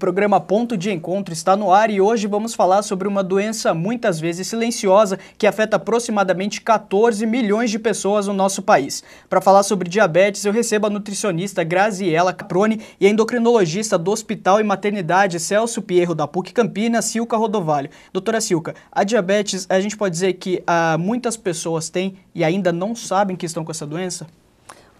programa Ponto de Encontro está no ar e hoje vamos falar sobre uma doença muitas vezes silenciosa que afeta aproximadamente 14 milhões de pessoas no nosso país. Para falar sobre diabetes, eu recebo a nutricionista Graziela Caproni e a endocrinologista do Hospital e Maternidade Celso Pierro da PUC Campinas, Silca Rodovalho. Doutora Silca, a diabetes a gente pode dizer que ah, muitas pessoas têm e ainda não sabem que estão com essa doença?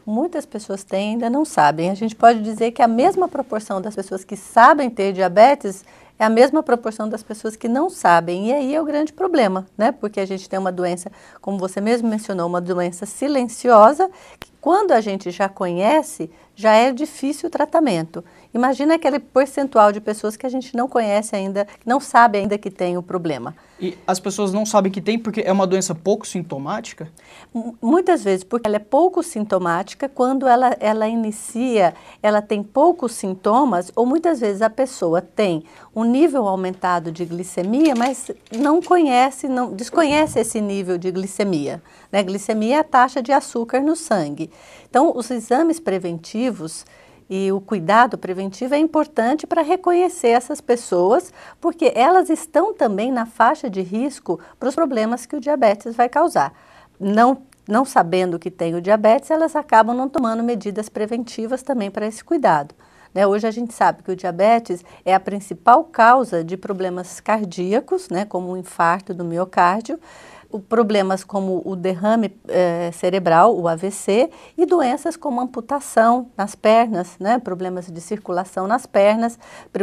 muitas pessoas têm ainda não sabem. A gente pode dizer que a mesma proporção das pessoas que sabem ter diabetes é a mesma proporção das pessoas que não sabem. E aí é o grande problema, né? Porque a gente tem uma doença, como você mesmo mencionou, uma doença silenciosa, que quando a gente já conhece, já é difícil o tratamento. Imagina aquele percentual de pessoas que a gente não conhece ainda, não sabe ainda que tem o problema. E as pessoas não sabem que tem porque é uma doença pouco sintomática? muitas vezes, porque ela é pouco sintomática, quando ela, ela inicia, ela tem poucos sintomas, ou muitas vezes a pessoa tem um nível aumentado de glicemia, mas não conhece, não desconhece esse nível de glicemia. Né? Glicemia é a taxa de açúcar no sangue. Então, os exames preventivos e o cuidado preventivo é importante para reconhecer essas pessoas, porque elas estão também na faixa de risco para os problemas que o diabetes vai causar. Não, não sabendo que tem o diabetes, elas acabam não tomando medidas preventivas também para esse cuidado. Né? Hoje a gente sabe que o diabetes é a principal causa de problemas cardíacos, né? como o infarto do miocárdio problemas como o derrame eh, cerebral, o AVC, e doenças como amputação nas pernas, né? problemas de circulação nas pernas,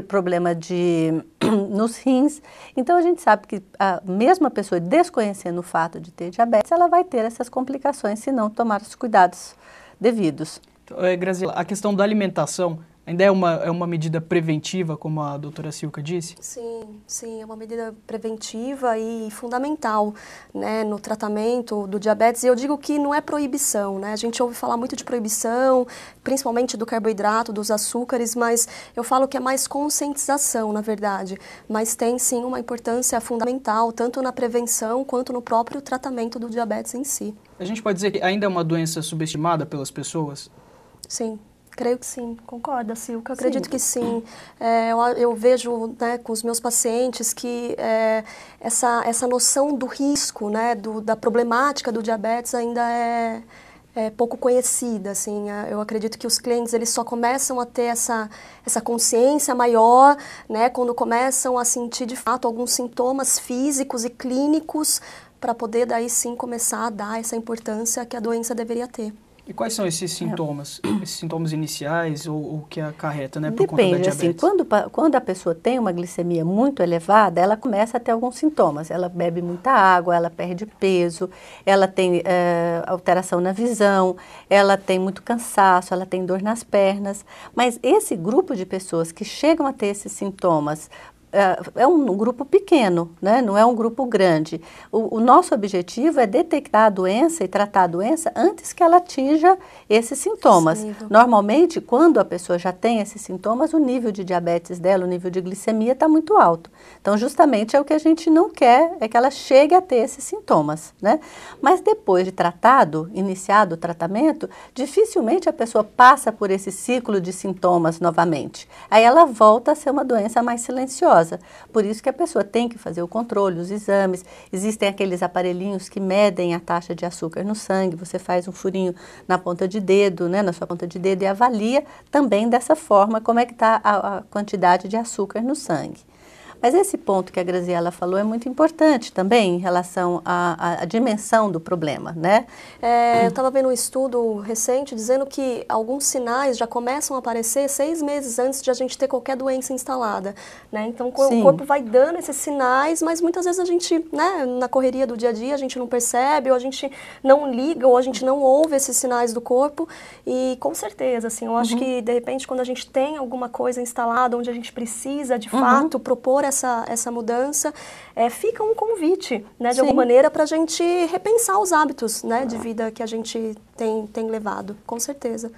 problema de nos rins. Então a gente sabe que a mesma pessoa desconhecendo o fato de ter diabetes, ela vai ter essas complicações se não tomar os cuidados devidos. É, então, eh, Graziela, a questão da alimentação Ainda é uma, é uma medida preventiva, como a doutora Silca disse? Sim, sim, é uma medida preventiva e fundamental né, no tratamento do diabetes. E eu digo que não é proibição, né? A gente ouve falar muito de proibição, principalmente do carboidrato, dos açúcares, mas eu falo que é mais conscientização, na verdade. Mas tem sim uma importância fundamental, tanto na prevenção quanto no próprio tratamento do diabetes em si. A gente pode dizer que ainda é uma doença subestimada pelas pessoas? Sim, Creio que sim, concorda, assim, Silvia. Acredito sim. que sim. É, eu, eu, vejo né, com os meus pacientes que é, essa, essa noção do risco, né, do, da problemática do diabetes ainda é, é, pouco conhecida, assim, é, eu acredito que os clientes eles só começam a ter essa, essa consciência maior, né, quando começam a sentir de fato alguns sintomas físicos e clínicos para poder daí sim começar a dar essa importância que a doença deveria ter. E quais são esses é. sintomas, é. esses sintomas iniciais ou, o que acarreta, né, por Depende, conta da assim, diabetes? assim, quando, quando a pessoa tem uma glicemia muito elevada, ela começa a ter alguns sintomas. Ela bebe muita água, ela perde peso, ela tem é, alteração na visão, ela tem muito cansaço, ela tem dor nas pernas. Mas esse grupo de pessoas que chegam a ter esses sintomas é, é um, grupo pequeno, né? não é um grupo grande. O, o, nosso objetivo é detectar a doença e tratar a doença antes que ela atinja esses sintomas. Sim. Normalmente, quando a pessoa já tem esses sintomas, o nível de diabetes dela, o nível de glicemia está muito alto. Então, justamente é o que a gente não quer, é que ela chegue a ter esses sintomas. Né? Mas depois de tratado, iniciado o tratamento, dificilmente a pessoa passa por esse ciclo de sintomas novamente. Aí ela volta a ser uma doença mais silenciosa perigosa. Por isso que a pessoa tem que fazer o controle, os exames. Existem aqueles aparelhinhos que medem a taxa de açúcar no sangue. Você faz um furinho na ponta de dedo, né, na sua ponta de dedo e avalia também dessa forma como é que está a, a quantidade de açúcar no sangue. Mas esse ponto que a Graziela falou é muito importante também em relação à, à, à dimensão do problema, né? É, eu estava vendo um estudo recente dizendo que alguns sinais já começam a aparecer seis meses antes de a gente ter qualquer doença instalada, né? Então Sim. o corpo vai dando esses sinais, mas muitas vezes a gente, né, na correria do dia a dia, a gente não percebe, ou a gente não liga, ou a gente não ouve esses sinais do corpo. E com certeza, assim, eu acho uhum. que de repente quando a gente tem alguma coisa instalada onde a gente precisa de uhum. fato propor essa, essa mudança, é, fica um convite, né, de Sim. alguma maneira, para a gente repensar os hábitos né, ah. de vida que a gente tem, tem levado, com certeza.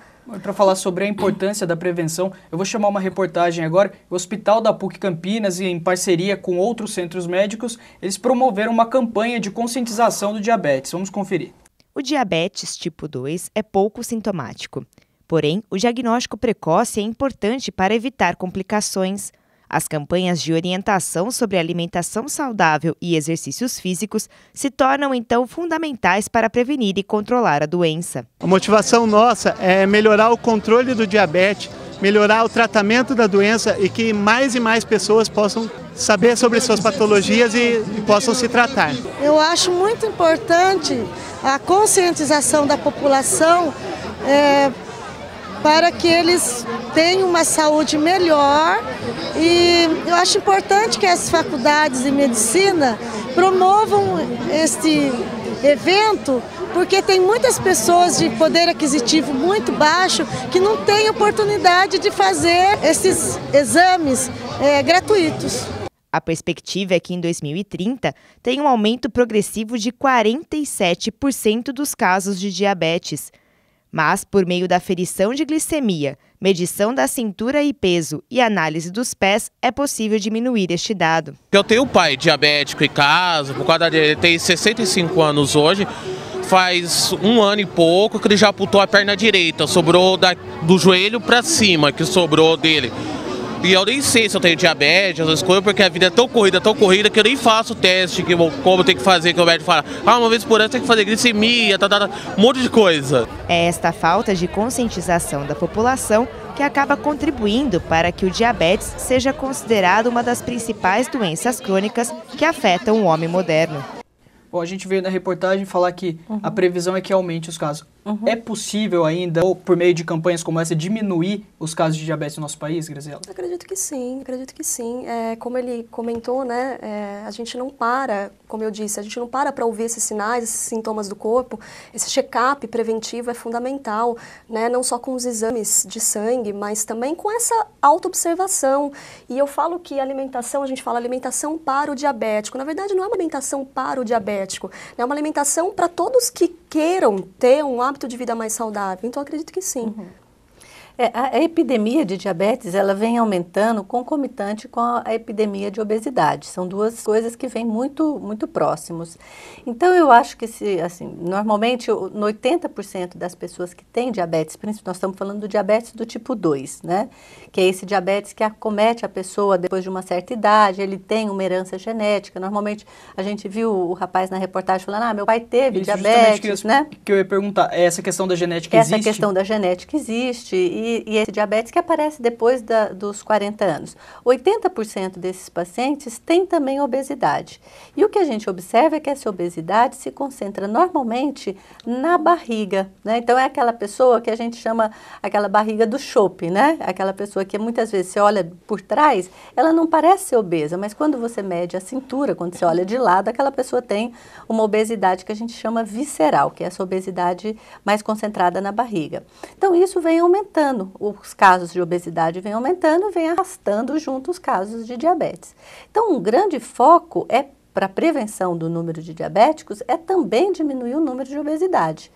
Para falar sobre a importância da prevenção, eu vou chamar uma reportagem agora. O Hospital da PUC Campinas, em parceria com outros centros médicos, eles promoveram uma campanha de conscientização do diabetes. Vamos conferir. O diabetes tipo 2 é pouco sintomático. Porém, o diagnóstico precoce é importante para evitar complicações, as campanhas de orientação sobre alimentação saudável e exercícios físicos se tornam então fundamentais para prevenir e controlar a doença. A motivação nossa é melhorar o controle do diabetes, melhorar o tratamento da doença e que mais e mais pessoas possam saber sobre suas patologias e, e, possam se tratar. Eu acho muito importante a conscientização da população é, para que eles tenham uma saúde melhor. E eu acho importante que as faculdades de medicina promovam este evento, porque tem muitas pessoas de poder aquisitivo muito baixo que não têm oportunidade de fazer esses exames é, gratuitos. A perspectiva é que em 2030 tenha um aumento progressivo de 47% dos casos de diabetes. Mas, por meio da ferição de glicemia, medição da cintura e peso e análise dos pés, é possível diminuir este dado. Eu tenho um pai diabético em casa, por causa dele, ele tem 65 anos hoje, faz um ano e pouco que ele já putou a perna direita, sobrou da, do joelho para cima que sobrou dele. E eu nem sei se eu tenho diabetes, essas coisas, porque a vida é tão corrida, tão corrida, que eu nem faço teste, que, como tem que fazer, que o médico fala, ah, uma vez por ano tem que fazer glicemia, tá, tá, tá, um monte de coisa. É esta falta de conscientização da população que acaba contribuindo para que o diabetes seja considerado uma das principais doenças crônicas que afetam o homem moderno. Bom, a gente veio na reportagem falar que uhum. a previsão é que aumente os casos. Uhum. É possível ainda, ou por meio de campanhas como essa, diminuir os casos de diabetes no nosso país, Graziela? Acredito que sim, acredito que sim. É, como ele comentou, né, é, a gente não para, como eu disse, a gente não para para ouvir esses sinais, esses sintomas do corpo. Esse check-up preventivo é fundamental, né, não só com os exames de sangue, mas também com essa autoobservação. E eu falo que alimentação, a gente fala alimentação para o diabético. Na verdade, não é uma alimentação para o diabético, né, é uma alimentação para todos que queiram ter um hábito hábito de vida mais saudável. Então, acredito que sim. Uhum. É, a, a, epidemia de diabetes ela vem aumentando concomitante com a, a epidemia de obesidade. São duas coisas que vêm muito, muito próximos. Então eu acho que se, assim, normalmente 80% das pessoas que têm diabetes, nós estamos falando do diabetes do tipo 2, né? Que é esse diabetes que acomete a pessoa depois de uma certa idade, ele tem uma herança genética. Normalmente a gente viu o rapaz na reportagem falando: "Ah, meu pai teve Isso, diabetes", que eu, né? Que eu ia perguntar, essa questão da genética essa existe? Essa questão da genética existe e e, esse diabetes que aparece depois da, dos 40 anos. 80% desses pacientes têm também obesidade. E o que a gente observa é que essa obesidade se concentra normalmente na barriga, né? Então é aquela pessoa que a gente chama aquela barriga do chope, né? Aquela pessoa que muitas vezes você olha por trás, ela não parece ser obesa, mas quando você mede a cintura, quando você olha de lado, aquela pessoa tem uma obesidade que a gente chama visceral, que é essa obesidade mais concentrada na barriga. Então isso vem aumentando ano, os casos de obesidade vem aumentando, vem arrastando junto os casos de diabetes. Então, um grande foco é para a prevenção do número de diabéticos é também diminuir o número de obesidade.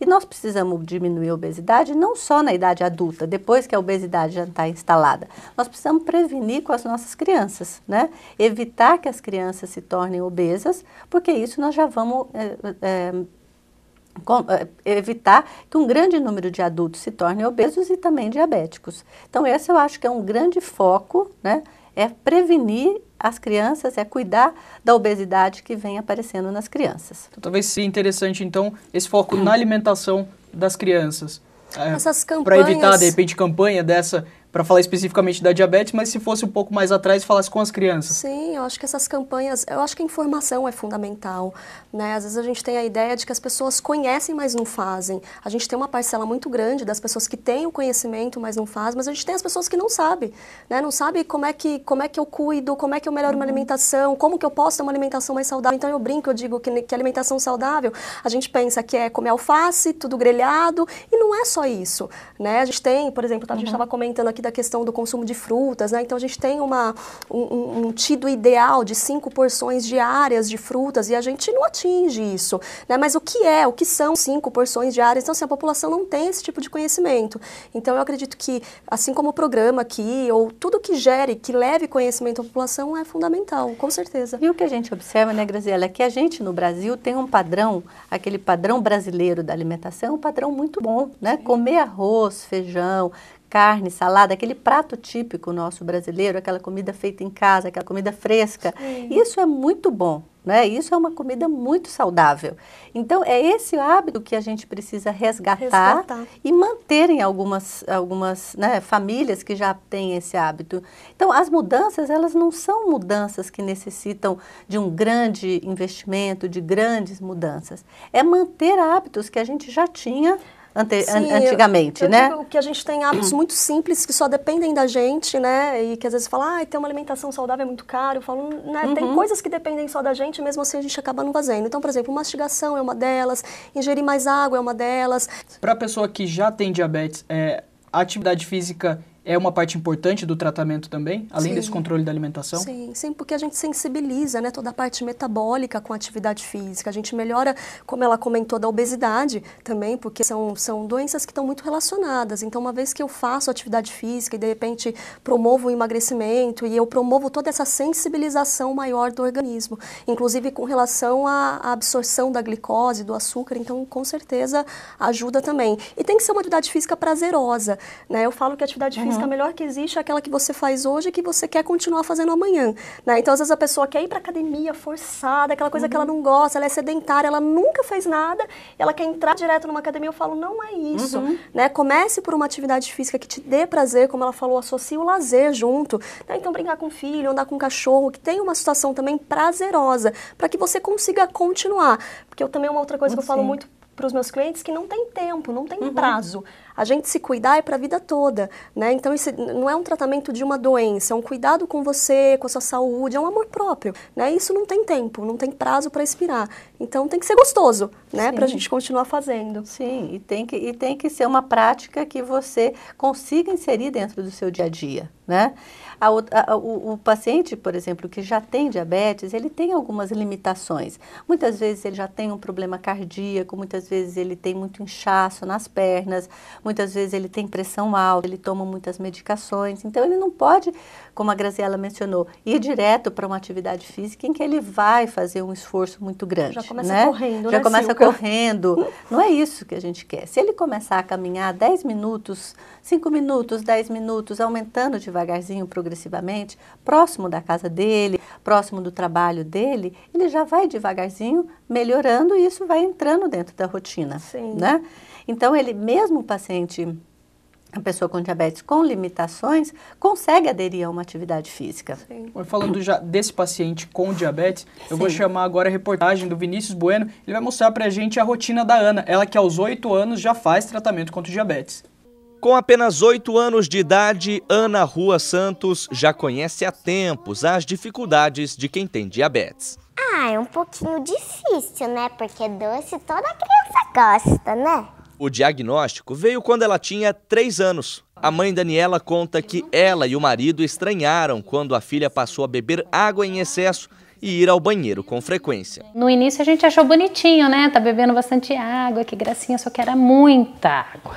E nós precisamos diminuir a obesidade não só na idade adulta, depois que a obesidade já está instalada. Nós precisamos prevenir com as nossas crianças, né? Evitar que as crianças se tornem obesas, porque isso nós já vamos é, é, eh, evitar que um grande número de adultos se tornem obesos e também diabéticos. Então, esse eu acho que é um grande foco, né? É prevenir as crianças, é cuidar da obesidade que vem aparecendo nas crianças. Então, talvez seja interessante, então, esse foco na alimentação das crianças. É, Essas campanhas... Para evitar, de repente, campanha dessa para falar especificamente da diabetes, mas se fosse um pouco mais atrás e falasse com as crianças. Sim, eu acho que essas campanhas, eu acho que a informação é fundamental, né? Às vezes a gente tem a ideia de que as pessoas conhecem, mas não fazem. A gente tem uma parcela muito grande das pessoas que têm o conhecimento, mas não fazem, mas a gente tem as pessoas que não sabem, né? Não sabe como é que como é que eu cuido, como é que eu melhoro uhum. minha alimentação, como que eu posso ter uma alimentação mais saudável. Então eu brinco, eu digo que, que alimentação saudável, a gente pensa que é comer alface, tudo grelhado, e não é só isso, né? A gente tem, por exemplo, a gente estava uhum. comentando aqui da da questão do consumo de frutas, né? Então a gente tem uma, um, um tido ideal de cinco porções diárias de frutas e a gente não atinge isso, né? Mas o que é, o que são cinco porções diárias? Então, assim, a população não tem esse tipo de conhecimento. Então eu acredito que, assim como o programa aqui, ou tudo que gere, que leve conhecimento à população é fundamental, com certeza. E o que a gente observa, né, Graziela, é que a gente no Brasil tem um padrão, aquele padrão brasileiro da alimentação, um padrão muito bom, né? Comer arroz, feijão, carne, salada, aquele prato típico nosso brasileiro, aquela comida feita em casa, aquela comida fresca. Sim. Isso é muito bom, né? Isso é uma comida muito saudável. Então, é esse hábito que a gente precisa resgatar, resgatar. e manter em algumas, algumas né, famílias que já têm esse hábito. Então, as mudanças, elas não são mudanças que necessitam de um grande investimento, de grandes mudanças. É manter hábitos que a gente já tinha ante, antigamente, eu, eu né? Digo que a gente tem hábitos muito simples que só dependem da gente, né? E que às vezes fala, ah, ter uma alimentação saudável é muito caro. Eu falo, né? Uhum. Tem coisas que dependem só da gente, mesmo assim a gente acaba não fazendo. Então, por exemplo, mastigação é uma delas, ingerir mais água é uma delas. Para a pessoa que já tem diabetes, é, a atividade física é uma parte importante do tratamento também, além sim. desse controle da alimentação? Sim, sim, porque a gente sensibiliza né, toda a parte metabólica com a atividade física. A gente melhora, como ela comentou, da obesidade também, porque são, são doenças que estão muito relacionadas. Então, uma vez que eu faço atividade física e de repente promovo o emagrecimento e eu promovo toda essa sensibilização maior do organismo, inclusive com relação à, absorção da glicose, do açúcar, então com certeza ajuda também. E tem que ser uma atividade física prazerosa. Né? Eu falo que a atividade uhum. física Uhum. música melhor que existe é aquela que você faz hoje e que você quer continuar fazendo amanhã. Né? Então, às vezes, a pessoa quer ir para academia forçada, aquela coisa uhum. que ela uhum. não gosta, ela é sedentária, ela nunca fez nada, ela quer entrar direto numa academia. Eu falo, não é isso. Uhum. Né? Comece por uma atividade física que te dê prazer, como ela falou, associe o lazer junto. Né? Então, brincar com o filho, andar com o cachorro, que tem uma situação também prazerosa, para que você consiga continuar. Porque eu também, uma outra coisa muito que eu sim. falo muito para os meus clientes que não tem tempo, não tem uhum. prazo. A gente se cuidar é para a vida toda, né? Então isso não é um tratamento de uma doença, é um cuidado com você, com a sua saúde, é um amor próprio, né? Isso não tem tempo, não tem prazo para expirar. Então tem que ser gostoso, né? Para a gente continuar fazendo. Sim, e tem que e tem que ser uma prática que você consiga inserir dentro do seu dia a dia, né? A, a, o, o, paciente, por exemplo, que já tem diabetes, ele tem algumas limitações. Muitas vezes ele já tem um problema cardíaco, muitas vezes ele tem muito inchaço nas pernas, Muitas vezes ele tem pressão alta, ele toma muitas medicações, então ele não pode, como a Graziela mencionou, ir direto para uma atividade física em que ele vai fazer um esforço muito grande. Já começa né? correndo, Já né, começa Silca? correndo. Não é isso que a gente quer. Se ele começar a caminhar 10 minutos, 5 minutos, 10 minutos, aumentando devagarzinho, progressivamente, próximo da casa dele, próximo do trabalho dele, ele já vai devagarzinho melhorando e isso vai entrando dentro da rotina, Sim. né? Então ele mesmo o paciente a pessoa com diabetes com limitações consegue aderir a uma atividade física. Sim. Falando já desse paciente com diabetes, eu Sim. vou chamar agora a reportagem do Vinícius Bueno. Ele vai mostrar pra gente a rotina da Ana, ela que aos 8 anos já faz tratamento contra diabetes. Com apenas 8 anos de idade, Ana Rua Santos já conhece há tempos as dificuldades de quem tem diabetes. Ah, é um pouquinho difícil, né? Porque doce toda criança gosta, né? O diagnóstico veio quando ela tinha 3 anos. A mãe Daniela conta que ela e o marido estranharam quando a filha passou a beber água em excesso e ir ao banheiro com frequência. No início a gente achou bonitinho, né? Tá bebendo bastante água, que gracinha, só que era muita água.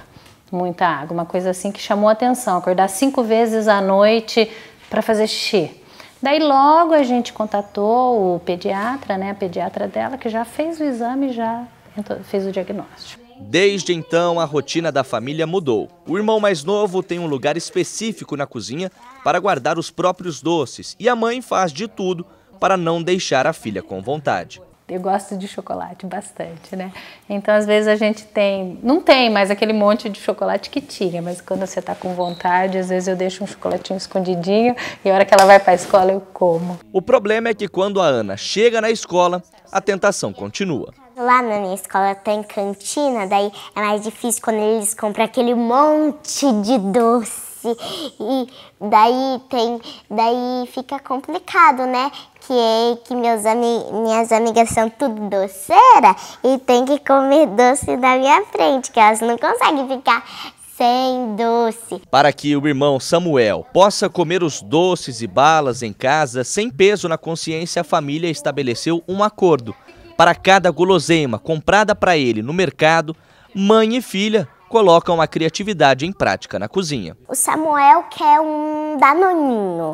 Muita água, uma coisa assim que chamou a atenção. Acordar cinco vezes à noite para fazer xixi. Daí logo a gente contatou o pediatra, né? A pediatra dela, que já fez o exame, já fez o diagnóstico. Desde então, a rotina da família mudou. O irmão mais novo tem um lugar específico na cozinha para guardar os próprios doces e a mãe faz de tudo para não deixar a filha com vontade. Eu gosto de chocolate bastante, né? Então, às vezes a gente tem, não tem mais aquele monte de chocolate que tinha, mas quando você está com vontade, às vezes eu deixo um chocolatinho escondidinho e a hora que ela vai para a escola eu como. O problema é que quando a Ana chega na escola, a tentação continua. Lá na minha escola tem tá cantina, daí é mais difícil quando eles compram aquele monte de doce. E daí tem, daí fica complicado, né? Que, que meus ami, minhas amigas são tudo doceira e tem que comer doce na minha frente, que elas não conseguem ficar sem doce. Para que o irmão Samuel possa comer os doces e balas em casa sem peso na consciência, a família estabeleceu um acordo. Para cada guloseima comprada para ele no mercado, mãe e filha colocam a criatividade em prática na cozinha. O Samuel quer um danoninho.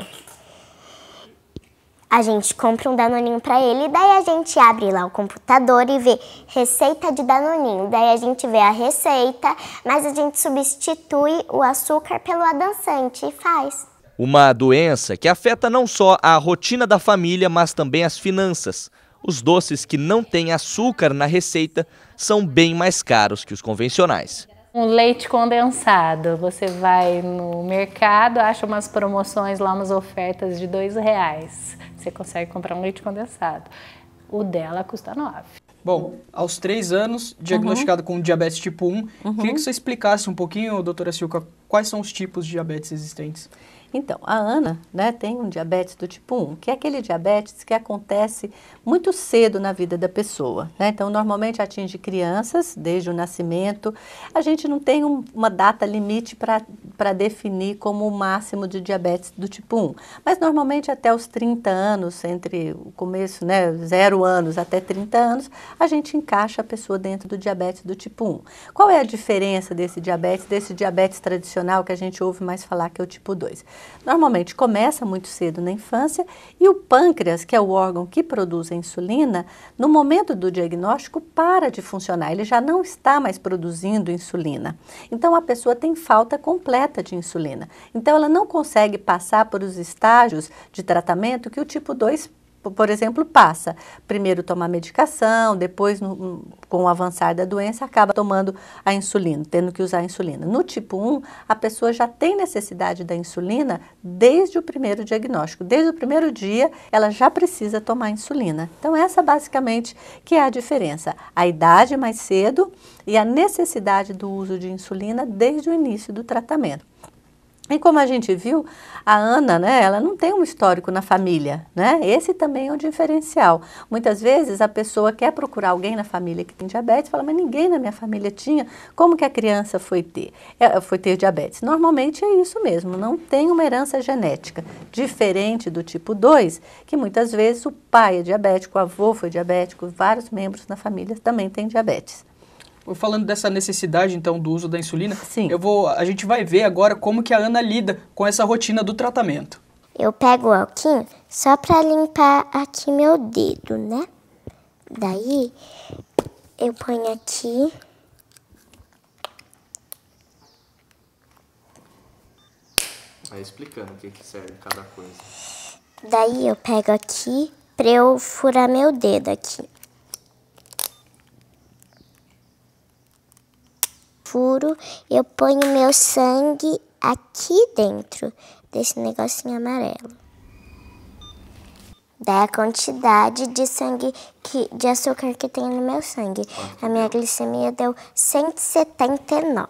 A gente compra um danoninho para ele, daí a gente abre lá o computador e vê receita de danoninho. Daí a gente vê a receita, mas a gente substitui o açúcar pelo adoçante e faz. Uma doença que afeta não só a rotina da família, mas também as finanças os doces que não têm açúcar na receita são bem mais caros que os convencionais. Um leite condensado, você vai no mercado, acha umas promoções lá, umas ofertas de dois reais. Você consegue comprar um leite condensado. O dela custa nove. Bom, aos três anos, diagnosticado uhum. com diabetes tipo 1, uhum. queria que você explicasse um pouquinho, doutora Silca, quais são os tipos de diabetes existentes. Então, a Ana né, tem um diabetes do tipo 1, que é aquele diabetes que acontece muito cedo na vida da pessoa. Né? Então, normalmente atinge crianças desde o nascimento. A gente não tem um, uma data limite para definir como o máximo de diabetes do tipo 1, mas normalmente até os 30 anos, entre o começo, né, zero anos até 30 anos, a gente encaixa a pessoa dentro do diabetes do tipo 1. Qual é a diferença desse diabetes, desse diabetes tradicional que a gente ouve mais falar que é o tipo 2? Normalmente começa muito cedo na infância e o pâncreas, que é o órgão que produz a insulina, no momento do diagnóstico para de funcionar, ele já não está mais produzindo insulina. Então a pessoa tem falta completa de insulina. Então ela não consegue passar por os estágios de tratamento que o tipo 2 Tipo, por exemplo, passa primeiro tomar medicação, depois, no, com o avançar da doença, acaba tomando a insulina, tendo que usar a insulina. No tipo 1, a pessoa já tem necessidade da insulina desde o primeiro diagnóstico. Desde o primeiro dia, ela já precisa tomar insulina. Então, essa basicamente que é a diferença. A idade mais cedo e a necessidade do uso de insulina desde o início do tratamento. E como a gente viu, a Ana, né, ela não tem um histórico na família, né? Esse também é um diferencial. Muitas vezes a pessoa quer procurar alguém na família que tem diabetes, fala, mas ninguém na minha família tinha, como que a criança foi ter, é, foi ter diabetes? Normalmente é isso mesmo, não tem uma herança genética, diferente do tipo 2, que muitas vezes o pai é diabético, o avô foi diabético, vários membros da família também têm diabetes falando dessa necessidade então do uso da insulina, Sim. eu vou, a gente vai ver agora como que a Ana lida com essa rotina do tratamento. Eu pego o alquim só para limpar aqui meu dedo, né? Daí eu ponho aqui. Vai explicando o que, que serve cada coisa. Daí eu pego aqui para eu furar meu dedo aqui, furo, eu ponho meu sangue aqui dentro desse negocinho amarelo. Da quantidade de sangue que, de açúcar que tem no meu sangue. A minha glicemia deu 179.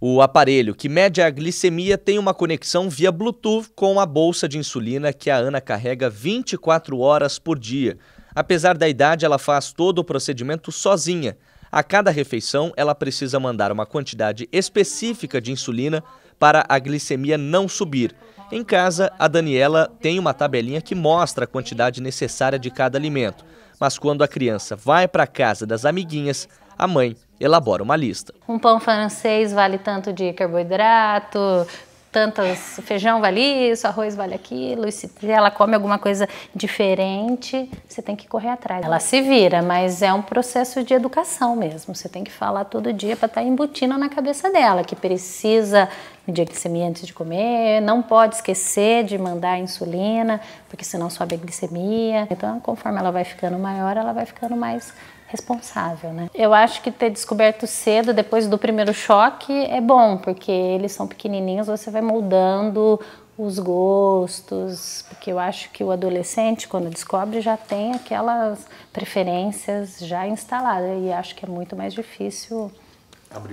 O aparelho que mede a glicemia tem uma conexão via Bluetooth com a bolsa de insulina que a Ana carrega 24 horas por dia. Apesar da idade, ela faz todo o procedimento sozinha. A cada refeição, ela precisa mandar uma quantidade específica de insulina para a glicemia não subir. Em casa, a Daniela tem uma tabelinha que mostra a quantidade necessária de cada alimento. Mas quando a criança vai para a casa das amiguinhas, a mãe elabora uma lista. Um pão francês vale tanto de carboidrato, tantas feijão vale isso, arroz vale aquilo, e se ela come alguma coisa diferente, você tem que correr atrás. Ela se vira, mas é um processo de educação mesmo. Você tem que falar todo dia para estar tá embutindo na cabeça dela que precisa medir a glicemia antes de comer, não pode esquecer de mandar insulina, porque senão sobe a glicemia. Então, conforme ela vai ficando maior, ela vai ficando mais responsável, né? Eu acho que ter descoberto cedo, depois do primeiro choque, é bom, porque eles são pequenininhos, você vai moldando os gostos, porque eu acho que o adolescente, quando descobre, já tem aquelas preferências já instaladas e acho que é muito mais difícil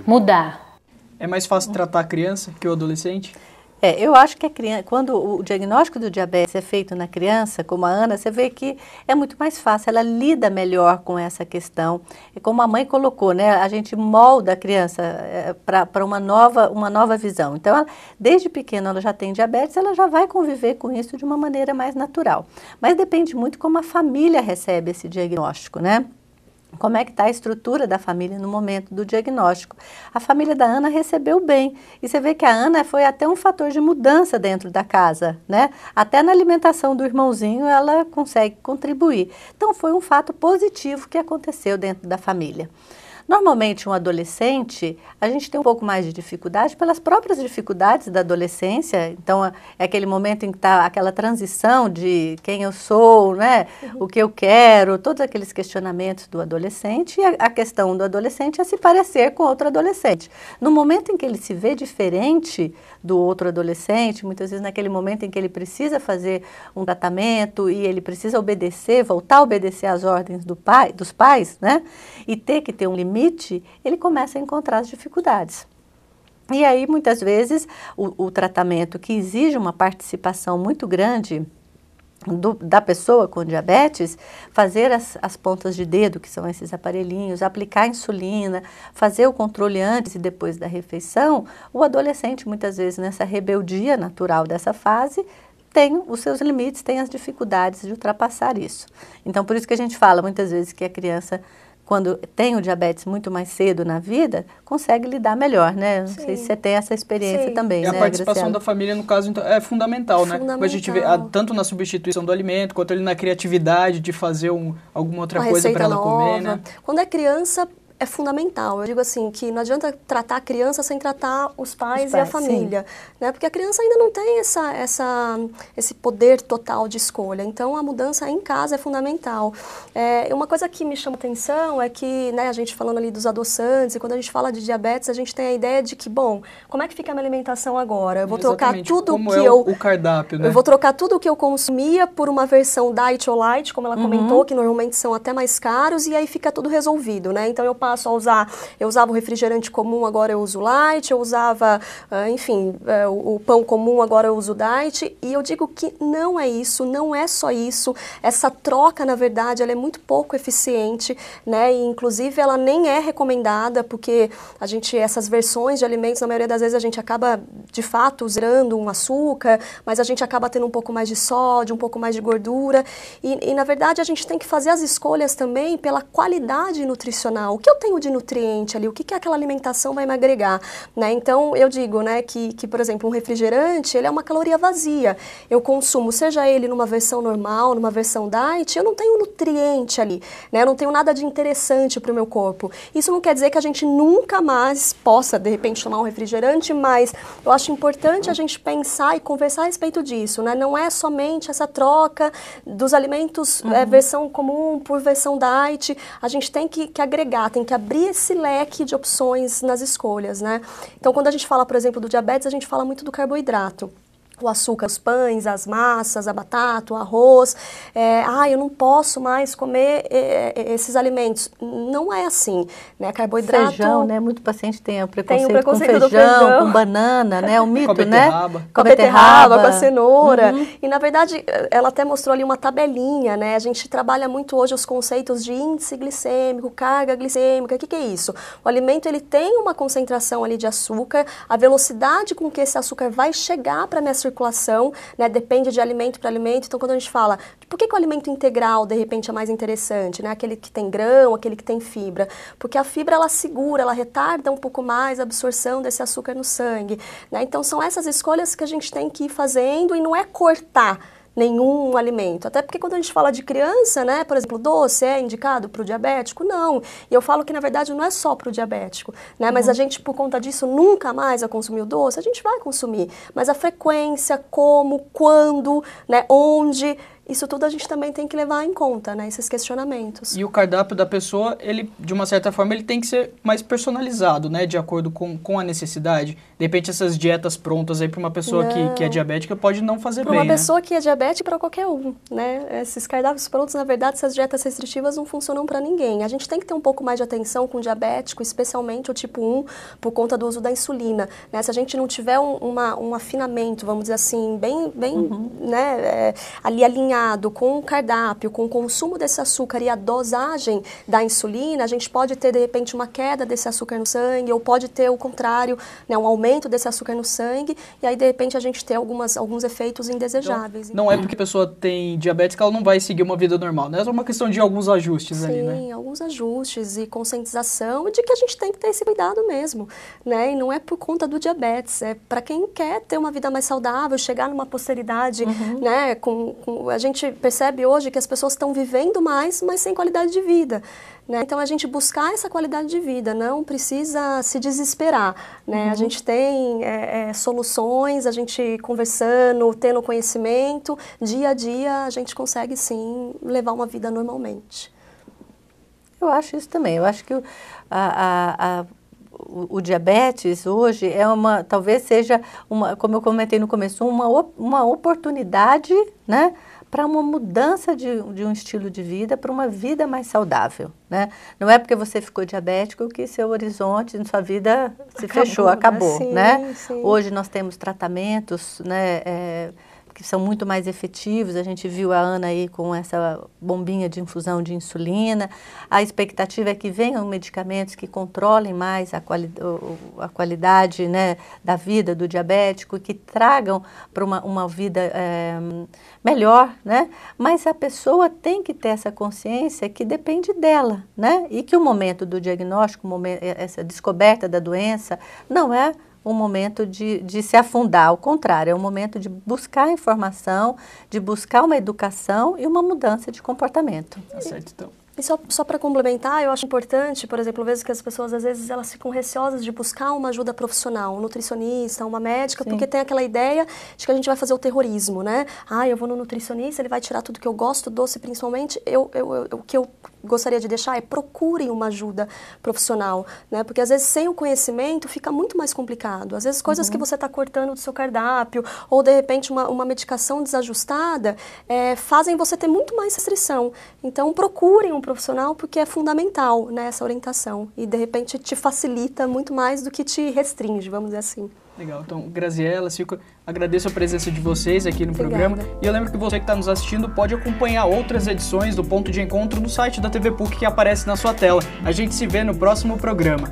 mudar. É mais fácil tratar a criança que o adolescente? É, eu acho que a criança, quando o diagnóstico do diabetes é feito na criança, como a Ana, você vê que é muito mais fácil, ela lida melhor com essa questão. E é como a mãe colocou, né, a gente molda a criança é, eh, para uma nova, uma nova visão. Então, ela, desde pequena ela já tem diabetes, ela já vai conviver com isso de uma maneira mais natural. Mas depende muito como a família recebe esse diagnóstico, né? como é que está a estrutura da família no momento do diagnóstico. A família da Ana recebeu bem e você vê que a Ana foi até um fator de mudança dentro da casa, né? Até na alimentação do irmãozinho ela consegue contribuir. Então foi um fato positivo que aconteceu dentro da família. Normalmente, um adolescente, a gente tem um pouco mais de dificuldade pelas próprias dificuldades da adolescência. Então, é aquele momento em que está aquela transição de quem eu sou, né? Uhum. o que eu quero, todos aqueles questionamentos do adolescente. E a, a questão do adolescente é se parecer com outro adolescente. No momento em que ele se vê diferente do outro adolescente, muitas vezes naquele momento em que ele precisa fazer um tratamento e ele precisa obedecer, voltar a obedecer às ordens do pai, dos pais, né? e ter que ter um limite limite, ele começa a encontrar as dificuldades. E aí, muitas vezes, o, o tratamento que exige uma participação muito grande do, da pessoa com diabetes, fazer as, as, pontas de dedo, que são esses aparelhinhos, aplicar insulina, fazer o controle antes e depois da refeição, o adolescente, muitas vezes, nessa rebeldia natural dessa fase, tem os seus limites, tem as dificuldades de ultrapassar isso. Então, por isso que a gente fala muitas vezes que a criança quando tem o diabetes muito mais cedo na vida, consegue lidar melhor, né? Não Sim. sei se você tem essa experiência Sim. também, e né, a participação Graciela? da família, no caso, então, é fundamental, fundamental. né? A gente vê, tanto na substituição do alimento, quanto ali na criatividade de fazer um, alguma outra Uma coisa para ela nova. comer, né? Quando é criança, é fundamental. Eu digo assim, que não adianta tratar a criança sem tratar os pais, os pais e a família, sim. né? Porque a criança ainda não tem essa, essa, esse poder total de escolha. Então, a mudança em casa é fundamental. É, uma coisa que me chama atenção é que, né, a gente falando ali dos adoçantes, e quando a gente fala de diabetes, a gente tem a ideia de que, bom, como é que fica a minha alimentação agora? Eu vou Exatamente. trocar tudo como que é eu... o cardápio, né? Eu vou trocar tudo o que eu consumia por uma versão diet ou light, como ela uhum. comentou, que normalmente são até mais caros, e aí fica tudo resolvido, né? Então, eu passo a usar. Eu usava o refrigerante comum, agora eu uso light, eu usava, ah, enfim, é, o, o pão comum, agora eu uso diet. E eu digo que não é isso, não é só isso. Essa troca, na verdade, ela é muito pouco eficiente, né? E, inclusive, ela nem é recomendada, porque a gente, essas versões de alimentos, na maioria das vezes, a gente acaba, de fato, usando um açúcar, mas a gente acaba tendo um pouco mais de sódio, um pouco mais de gordura. E, e na verdade, a gente tem que fazer as escolhas também pela qualidade nutricional. O que eu tenho de nutriente ali? O que, que aquela alimentação vai me agregar? Né? Então, eu digo né, que, que, por exemplo, um refrigerante, ele é uma caloria vazia. Eu consumo, seja ele numa versão normal, numa versão diet, eu não tenho nutriente ali, né? Eu não tenho nada de interessante para o meu corpo. Isso não quer dizer que a gente nunca mais possa, de repente, tomar um refrigerante, mas eu acho importante a gente pensar e conversar a respeito disso, né? Não é somente essa troca dos alimentos é, uhum. é, versão comum por versão diet. A gente tem que, que agregar, tem que abrir esse leque de opções nas escolhas, né? Então, quando a gente fala, por exemplo, do diabetes, a gente fala muito do carboidrato o açúcar, os pães, as massas, a batata, o arroz. É, ah, eu não posso mais comer é, é, esses alimentos. Não é assim, né? Carboidrato. Feijão, né? Muito paciente tem o preconceito, tem o preconceito com feijão, feijão, com banana, né? O mito, né? com né? Com a beterraba, com a cenoura. Uhum. E na verdade, ela até mostrou ali uma tabelinha, né? A gente trabalha muito hoje os conceitos de índice glicêmico, carga glicêmica. O que, que é isso? O alimento ele tem uma concentração ali de açúcar, a velocidade com que esse açúcar vai chegar para minha circulação, né? Depende de alimento para alimento. Então, quando a gente fala, por que, que, o alimento integral, de repente, é mais interessante, né? Aquele que tem grão, aquele que tem fibra. Porque a fibra, ela segura, ela retarda um pouco mais a absorção desse açúcar no sangue, né? Então, são essas escolhas que a gente tem que ir fazendo e não é cortar nenhum alimento. Até porque quando a gente fala de criança, né, por exemplo, doce é indicado para o diabético? Não. E eu falo que na verdade não é só para o diabético, né? Uhum. Mas a gente por conta disso nunca mais vai consumir o doce. A gente vai consumir, mas a frequência, como, quando, né, onde isso tudo a gente também tem que levar em conta, né? Esses questionamentos. E o cardápio da pessoa, ele, de uma certa forma, ele tem que ser mais personalizado, né? De acordo com, com a necessidade. De repente, essas dietas prontas aí para uma pessoa que, que é diabética pode não fazer pra bem, Para uma né? pessoa que é diabética, para qualquer um, né? Esses cardápios prontos, na verdade, essas dietas restritivas não funcionam para ninguém. A gente tem que ter um pouco mais de atenção com o diabético, especialmente o tipo 1, por conta do uso da insulina. Né? Se a gente não tiver um, uma, um afinamento, vamos dizer assim, bem, bem uhum. né, é, ali alinhado com o cardápio, com o consumo desse açúcar e a dosagem da insulina, a gente pode ter de repente uma queda desse açúcar no sangue, ou pode ter o contrário, né, um aumento desse açúcar no sangue, e aí de repente a gente ter algumas, alguns efeitos indesejáveis. Então, não é porque a pessoa tem diabetes que ela não vai seguir uma vida normal, né? É só uma questão de alguns ajustes Sim, ali, né? Sim, alguns ajustes e conscientização de que a gente tem que ter esse cuidado mesmo, né? E não é por conta do diabetes, é para quem quer ter uma vida mais saudável, chegar numa posteridade, uhum. né? Com, com, a gente gente percebe hoje que as pessoas estão vivendo mais, mas sem qualidade de vida. Né? Então, a gente buscar essa qualidade de vida, não precisa se desesperar. Né? Uhum. A gente tem é, é, soluções, a gente conversando, tendo conhecimento, dia a dia a gente consegue sim levar uma vida normalmente. Eu acho isso também. Eu acho que o, a, a, a, o, o diabetes hoje é uma, talvez seja uma, como eu comentei no começo, uma, uma oportunidade, né? para uma mudança de, de, um estilo de vida para uma vida mais saudável, né? Não é porque você ficou diabético que seu horizonte, sua vida se acabou, fechou, acabou, né? né? Sim, né? Sim. Hoje nós temos tratamentos, né? É, que são muito mais efetivos. A gente viu a Ana aí com essa bombinha de infusão de insulina. A expectativa é que venham medicamentos que controlem mais a, quali a qualidade né, da vida do diabético, que tragam para uma, uma vida é, melhor, né? Mas a pessoa tem que ter essa consciência que depende dela, né? E que o momento do diagnóstico, momento, essa descoberta da doença, não é um momento de, de se afundar, ao contrário, é um momento de buscar informação, de buscar uma educação e uma mudança de comportamento. Tá certo, então. E só, só para complementar, eu acho importante, por exemplo, eu vejo que as pessoas às vezes elas ficam receosas de buscar uma ajuda profissional, um nutricionista, uma médica, Sim. porque tem aquela ideia de que a gente vai fazer o terrorismo, né? Ah, eu vou no nutricionista, ele vai tirar tudo que eu gosto, doce principalmente, eu, eu, eu, o que eu gostaria de deixar é procurem uma ajuda profissional, né? Porque às vezes sem o conhecimento fica muito mais complicado. Às vezes coisas uhum. que você está cortando do seu cardápio ou de repente uma, uma medicação desajustada é, fazem você ter muito mais restrição. Então procurem um profissional porque é fundamental né, essa orientação e de repente te facilita muito mais do que te restringe, vamos dizer assim. Legal, então Graziela, Silco, agradeço a presença de vocês aqui no Obrigada. programa. E eu lembro que você que está nos assistindo pode acompanhar outras edições do Ponto de Encontro no site da TV PUC que aparece na sua tela. A gente se vê no próximo programa.